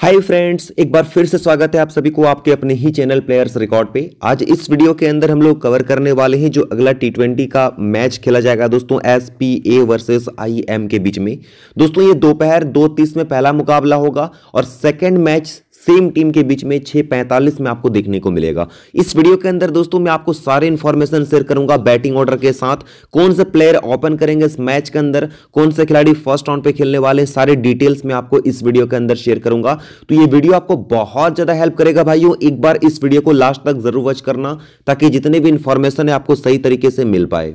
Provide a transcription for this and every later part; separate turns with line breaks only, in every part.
hi friends एक बार फिर से स्वागत है आप सभी को आपके अपने ही चैनल प्लेयर्स रिकॉर्ड पे आज इस वीडियो के अंदर हम लोग कवर करने वाले हैं जो अगला टी का मैच खेला जाएगा दोस्तों S P A versus I M के बीच में दोस्तों ये दोपहर दो तीस में पहला मुकाबला होगा और सेकेंड मैच सेम टीम के बीच में छह पैंतालीस में आपको देखने को मिलेगा इस वीडियो के अंदर दोस्तों मैं आपको सारे इन्फॉर्मेशन शेयर करूंगा बैटिंग ऑर्डर के साथ कौन से प्लेयर ओपन करेंगे इस मैच के अंदर कौन से खिलाड़ी फर्स्ट राउंड पे खेलने वाले सारे डिटेल्स मैं आपको इस वीडियो के अंदर शेयर करूंगा तो ये वीडियो आपको बहुत ज़्यादा हेल्प करेगा भाइयों एक बार इस वीडियो को लास्ट तक जरूर वॉच करना ताकि जितने भी इन्फॉर्मेशन है आपको सही तरीके से मिल पाए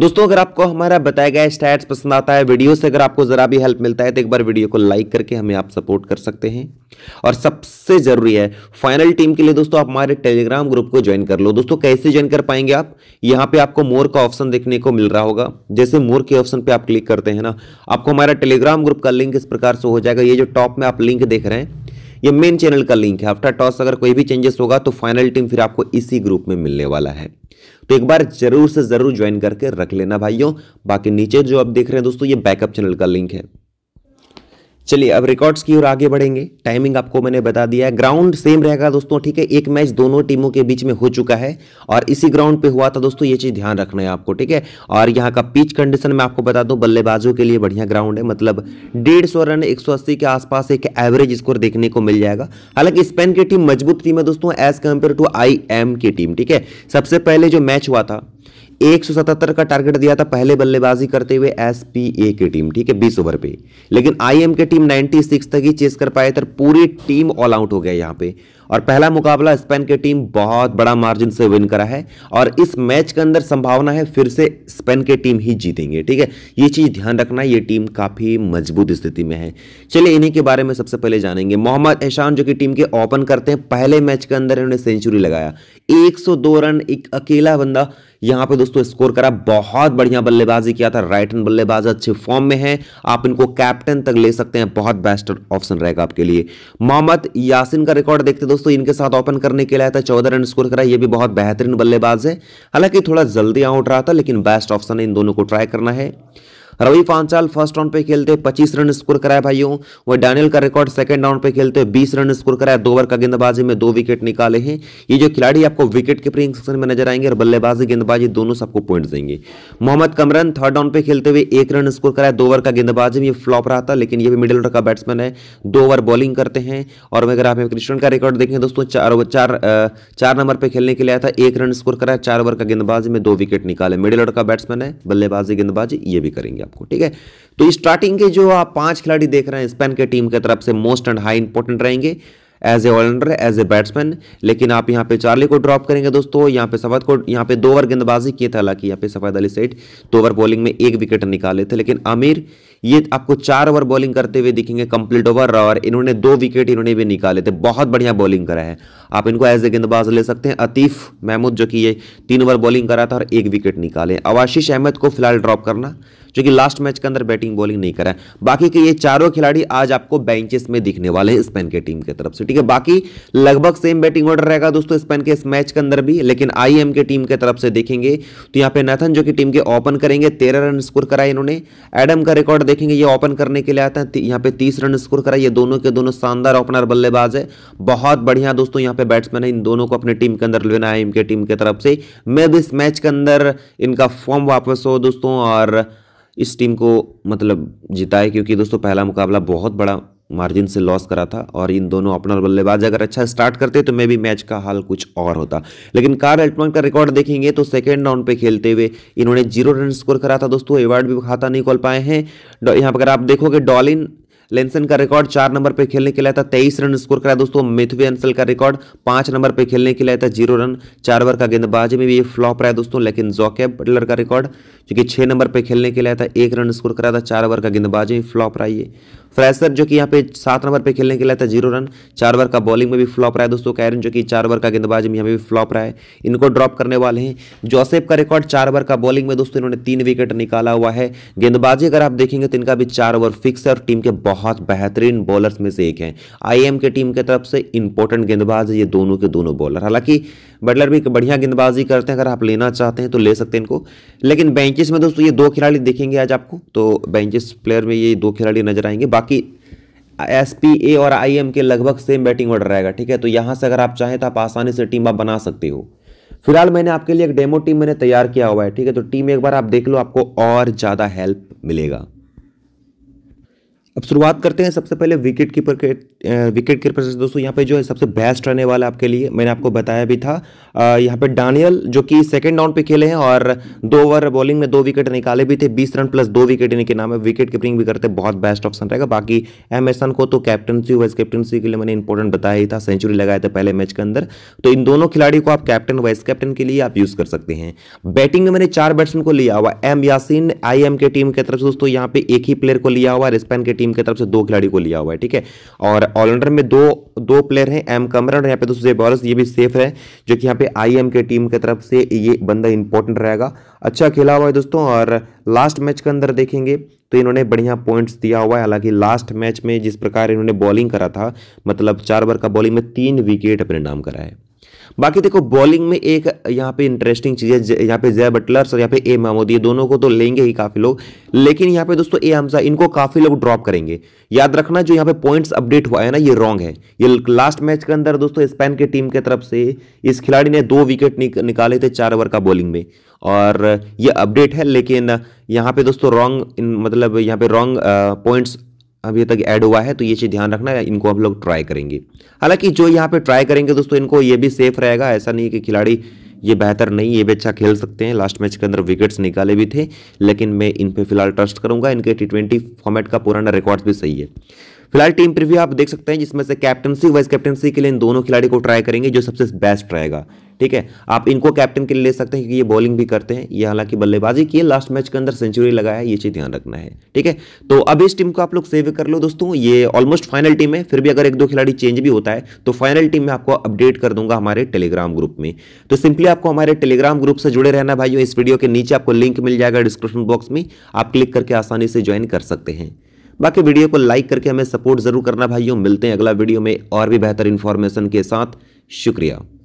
दोस्तों अगर आपको हमारा बताया गया स्टैट्स पसंद आता है वीडियो से अगर आपको ज़रा भी हेल्प मिलता है तो एक बार वीडियो को लाइक करके हमें आप सपोर्ट कर सकते हैं और सबसे ज़रूरी है फाइनल टीम के लिए दोस्तों आप हमारे टेलीग्राम ग्रुप को ज्वाइन कर लो दोस्तों कैसे ज्वाइन कर पाएंगे आप यहां पे आपको मोर का ऑप्शन देखने को मिल रहा होगा जैसे मोर के ऑप्शन पर आप क्लिक करते हैं ना आपको हमारा टेलीग्राम ग्रुप का लिंक इस प्रकार से हो जाएगा ये जो टॉप में आप लिंक देख रहे हैं ये मेन चैनल का लिंक है आफ्टर टॉस अगर कोई भी चेंजेस होगा तो फाइनल टीम फिर आपको इसी ग्रुप में मिलने वाला है तो एक बार जरूर से जरूर ज्वाइन करके रख लेना भाइयों बाकी नीचे जो आप देख रहे हैं दोस्तों ये बैकअप चैनल का लिंक है चलिए अब रिकॉर्ड्स की ओर आगे बढ़ेंगे टाइमिंग आपको मैंने बता दिया है ग्राउंड सेम रहेगा दोस्तों ठीक है एक मैच दोनों टीमों के बीच में हो चुका है और इसी ग्राउंड पे हुआ था दोस्तों ये चीज़ ध्यान रखना है आपको ठीक है और यहाँ का पिच कंडीशन मैं आपको बता दूँ बल्लेबाजों के लिए बढ़िया ग्राउंड है मतलब डेढ़ रन एक के आसपास एक एवरेज स्कोर देखने को मिल जाएगा हालांकि स्पेन की टीम मजबूत टीम है दोस्तों एज कम्पेयर टू आई की टीम ठीक है सबसे पहले जो मैच हुआ था सतहत्तर का टारगेट दिया था पहले बल्लेबाजी करते हुए एसपीए की टीम ठीक है 20 ओवर पे लेकिन आईएम की टीम 96 तक ही चेस कर पाए थे पूरी टीम ऑल आउट हो गया यहाँ पे और पहला मुकाबला स्पेन की टीम बहुत बड़ा मार्जिन से विन करा है और इस मैच के अंदर संभावना है फिर से स्पेन की टीम ही जीतेंगे ठीक है ये चीज़ ध्यान रखना ये टीम काफ़ी मजबूत स्थिति में है चलिए इन्हीं के बारे में सबसे पहले जानेंगे मोहम्मद एहसान जो कि टीम के ओपन करते हैं पहले मैच के अंदर इन्होंने सेंचुरी लगाया एक रन एक अकेला बंदा यहाँ पे दोस्तों स्कोर करा बहुत बढ़िया बल्लेबाजी किया था राइट हैंड बल्लेबाज अच्छे फॉर्म में है आप इनको कैप्टन तक ले सकते हैं बहुत बेस्ट ऑप्शन रहेगा आपके लिए मोहम्मद यासिन का रिकॉर्ड देखते दोस्तों दोस्तों इनके साथ ओपन करने के लिए था चौदह रन स्कोर करा ये भी बहुत बेहतरीन बल्लेबाज है हालांकि थोड़ा जल्दी आउट रहा था लेकिन बेस्ट ऑप्शन है इन दोनों को ट्राई करना है रवि पांचाल फर्स्ट राउंड पे खेलते पच्चीस रन स्कोर कराए भाइयों वह डैनियल का रिकॉर्ड सेकंड राउंड पे खेलते बीस रन स्कोर कराया दो ओवर का गेंदबाजी में दो विकेट निकाले हैं ये जो खिलाड़ी आपको विकेट के सेक्शन में नजर आएंगे और बल्लेबाजी गेंदबाजी दोनों से आपको पॉइंट देंगे मोहम्मद कमरन थर्ड राउंड पे खेलते हुए एक रन स्कोर कराया दो ओवर का गेंदबाजी में फ्लॉप रहा था लेकिन ये भी मिडिल ऑर्डर का बैट्समैन है दो ओवर बॉलिंग करते हैं और अगर आप कृष्ण का रिकॉर्ड देखें दोस्तों चार चार चार नंबर पर खेलने के लिए आया था एक रन स्कोर कराया चार ओवर का गेंदबाजी में दो विकेट निकाले मिडिल ऑर्डर का बैट्समैन है बल्लेबाजी गेंदबाजी ये भी करेंगे आपको ठीक है तो स्टार्टिंग के जो आप पांच खिलाड़ी देख रहे हैं स्पेन के टीम की तरफ से मोस्ट एंड हाई इंपॉर्टेंट रहेंगे as a all-rounder as a batsman लेकिन आप यहाँ पे चार्ली को ड्रॉप करेंगे दोस्तों यहाँ पे सफाद को यहाँ पे दो ओवर गेंदबाजी किए थे हालांकि यहाँ पे सफाद अली सेठ दो ओवर बॉलिंग में एक विकेट निकाले थे लेकिन आमिर ये आपको चार ओवर बॉलिंग करते हुए दिखेंगे कंप्लीट ओवर और इन्होंने दो विकेट इन्होंने भी निकाले थे बहुत बढ़िया बॉलिंग करा है आप इनको एज ए गेंदबाज ले सकते हैं अतीफ महमूद जो कि ये तीन ओवर बॉलिंग करा था और एक विकेट निकाले अब अहमद को फिलहाल ड्रॉप करना जो कि लास्ट मैच के अंदर बैटिंग बॉलिंग नहीं करा है बाकी के ये चारों खिलाड़ी आज आपको बेंचेस में दिखने वाले हैं स्पेन के टीम की तरफ से ठीक है बाकी लगभग सेम बैटिंग ऑर्डर रहेगा दोस्तों स्पेन के इस मैच के अंदर भी लेकिन आई के टीम की तरफ से देखेंगे तो यहाँ पे नथन जो कि टीम के ओपन करेंगे तेरह रन स्कोर कराए इन्होंने एडम का रिकॉर्ड देखेंगे ये ओपन करने के लिए आता है यहाँ पे तीस रन स्कोर कराए ये दोनों के दोनों शानदार ओपनर बल्लेबाज है बहुत बढ़िया दोस्तों यहाँ पे बैट्समैन है इन दोनों को अपने टीम के अंदर लेना है इनके टीम के तरफ से मैं भी इस मैच के अंदर इनका फॉर्म वापस हो दोस्तों और इस टीम को मतलब जिताए क्योंकि दोस्तों पहला मुकाबला बहुत बड़ा मार्जिन से लॉस करा था और इन दोनों ओपनर बल्लेबाज अगर अच्छा स्टार्ट करते तो मे भी मैच का हाल कुछ और होता लेकिन कार एल्टमैन का रिकॉर्ड देखेंगे तो सेकेंड राउंड पे खेलते हुए इन्होंने जीरो रन स्कोर करा था दोस्तों एवार्ड भी खाता नहीं खोल पाए हैं यहाँ पर अगर आप देखोगे डॉलिन लेंसन का रिकॉर्ड चार नंबर पर खेलने के लिए था तेईस रन स्कोर कराया दोस्तों मिथुवे अंसल का रिकॉर्ड पांच नंबर पर खेलने के लिए था जीरो रन चार ओवर का गेंदबाजी में भी ये फ्लॉप रहा है दोस्तों लेकिन जोकेब बटलर का रिकॉर्ड जो कि छः नंबर पे खेलने के लिए आया था एक रन स्कोर कराया था चार ओवर का गेंदबाज फ्लॉप रहा है फ्रेशर जो कि यहाँ पे सात नंबर पे खेलने के लिए था जीरो रन चार ओवर का बॉलिंग में भी फ्लॉप रहा है दोस्तों कैरन जो कि चार ओवर का गेंदबाज में यहाँ पे भी फ्लॉप रहा है इनको ड्रॉप करने वाले हैं जोसेफ का रिकॉर्ड चार ओवर का बॉलिंग में दोस्तों इन्होंने तीन विकेट निकाला हुआ है गेंदबाजी अगर आप देखेंगे तो इनका भी चार ओवर फिक्स है और टीम के बहुत बेहतरीन बॉलर्स में से एक है आई के टीम की तरफ से इंपॉर्टेंट गेंदबाज है ये दोनों के दोनों बॉलर हालांकि बटलर भी बढ़िया गेंदबाजी करते हैं अगर आप लेना चाहते हैं तो ले सकते हैं इनको लेकिन बेंचेस में दोस्तों ये दो खिलाड़ी देखेंगे आज आपको तो बेंचेस प्लेयर में ये दो खिलाड़ी नजर आएंगे बाकी एस पी ए और आई एम के लगभग सेम बैटिंग ऑर्डर रहेगा ठीक है तो यहाँ से अगर आप चाहें तो आप आसानी से टीम आप बना सकते हो फिलहाल मैंने आपके लिए एक डेमो टीम मैंने तैयार किया हुआ है ठीक है तो टीम एक बार आप देख लो आपको और ज़्यादा हेल्प मिलेगा अब शुरुआत करते हैं सबसे पहले विकेट कीपर के विकेट कीपर से दोस्तों यहाँ पे जो है सबसे बेस्ट रहने वाला आपके लिए मैंने आपको बताया भी था यहाँ पे डानियल जो कि सेकंड राउंड पे खेले हैं और दो ओवर बॉलिंग में दो विकेट निकाले भी थे बीस रन प्लस दो विकेट इनके नाम है विकेट कीपिंग भी करते बहुत बेस्ट ऑप्शन रहेगा बाकी एम एसन को तो कैप्टनसी वाइस कैप्टनसी के लिए मैंने इंपॉर्टेंट बताया ही था सेंचुरी लगाया था पहले मैच के अंदर तो इन दोनों खिलाड़ी को आप कैप्टन वाइस कैप्टन के लिए आप यूज़ कर सकते हैं बैटिंग में मैंने चार बैट्समैन को लिया हुआ एम यासिन आई एम के टीम की तरफ से दोस्तों यहाँ पे एक ही प्लेयर को लिया हुआ रिस्पैन के टीम टीम की तरफ से दो खिलाड़ी को लिया हुआ है ठीक है और ऑलराउंडर में दो दो प्लेयर हैं एम कमरन और यहाँ पे दोस्तों सुजेब बॉलर्स ये भी सेफ है जो कि यहाँ पे आई के टीम की तरफ से ये बंदा इंपॉर्टेंट रहेगा अच्छा खेला हुआ है दोस्तों और लास्ट मैच के अंदर देखेंगे तो इन्होंने बढ़िया पॉइंट्स दिया हुआ है हालांकि लास्ट मैच में जिस प्रकार इन्होंने बॉलिंग करा था मतलब चार ओवर का बॉलिंग में तीन विकेट अपने नाम करा है बाकी देखो बॉलिंग में एक यहाँ पे इंटरेस्टिंग चीज़ है यहाँ पे जय बटलर्स और यहाँ पे ए महमूद ये दोनों को तो लेंगे ही काफ़ी लोग लेकिन यहाँ पे दोस्तों ए हमजा इनको काफ़ी लोग ड्रॉप करेंगे याद रखना जो यहाँ पे पॉइंट्स अपडेट हुआ है ना ये रॉन्ग है ये लास्ट मैच के अंदर दोस्तों स्पेन की टीम की तरफ से इस खिलाड़ी ने दो विकेट निक, निकाले थे चार ओवर का बॉलिंग में और ये अपडेट है लेकिन यहाँ पे दोस्तों रॉन्ग मतलब यहाँ पे रॉन्ग पॉइंट्स अभी तक ऐड हुआ है तो ये चीज़ ध्यान रखना है इनको हम लोग ट्राई करेंगे हालांकि जो यहाँ पे ट्राई करेंगे दोस्तों इनको ये भी सेफ रहेगा ऐसा नहीं कि खिलाड़ी ये बेहतर नहीं ये भी अच्छा खेल सकते हैं लास्ट मैच के अंदर विकेट्स निकाले भी थे लेकिन मैं इन पर फिलहाल ट्रस्ट करूँगा इनके टी फॉर्मेट का पुराना रिकॉर्ड भी सही है फिलहाल टीम प्रिव्यू आप देख सकते हैं जिसमें से कैप्टनसी वाइस कैप्टनसी के लिए इन दोनों खिलाड़ी को ट्राई करेंगे जो सबसे बेस्ट रहेगा ठीक है आप इनको कैप्टन के लिए ले सकते हैं क्योंकि ये बॉलिंग भी करते हैं ये हालांकि बल्लेबाजी किए लास्ट मैच के अंदर सेंचुरी लगाया ये चीज़ ध्यान रखना है ठीक है तो अब इस टीम को आप लोग सेव कर लो दोस्तों ये ऑलमोस्ट फाइनल टीम है फिर भी अगर एक दो खिलाड़ी चेंज भी होता है तो फाइनल टीम में आपको अपडेट कर दूंगा हमारे टेलीग्राम ग्रुप में तो सिंपली आपको हमारे टेलीग्राम ग्रुप से जुड़े रहना भाइयों इस वीडियो के नीचे आपको लिंक मिल जाएगा डिस्क्रिप्शन बॉक्स में आप क्लिक करके आसानी से ज्वाइन कर सकते हैं बाकी वीडियो को लाइक करके हमें सपोर्ट जरूर करना भाइयों मिलते हैं अगला वीडियो में और भी बेहतर इन्फॉर्मेशन के साथ शुक्रिया